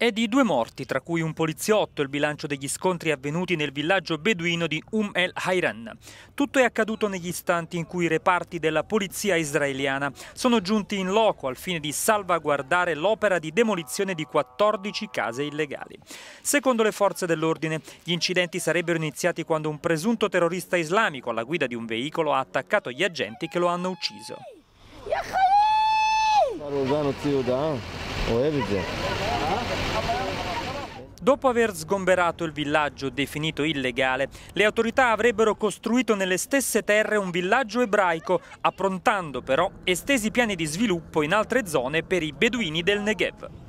è di due morti, tra cui un poliziotto, il bilancio degli scontri avvenuti nel villaggio beduino di Um el Hayran. Tutto è accaduto negli istanti in cui i reparti della polizia israeliana sono giunti in loco al fine di salvaguardare l'opera di demolizione di 14 case illegali. Secondo le forze dell'ordine, gli incidenti sarebbero iniziati quando un presunto terrorista islamico alla guida di un veicolo ha attaccato gli agenti che lo hanno ucciso. Eh, Dopo aver sgomberato il villaggio definito illegale, le autorità avrebbero costruito nelle stesse terre un villaggio ebraico, approntando però estesi piani di sviluppo in altre zone per i beduini del Negev.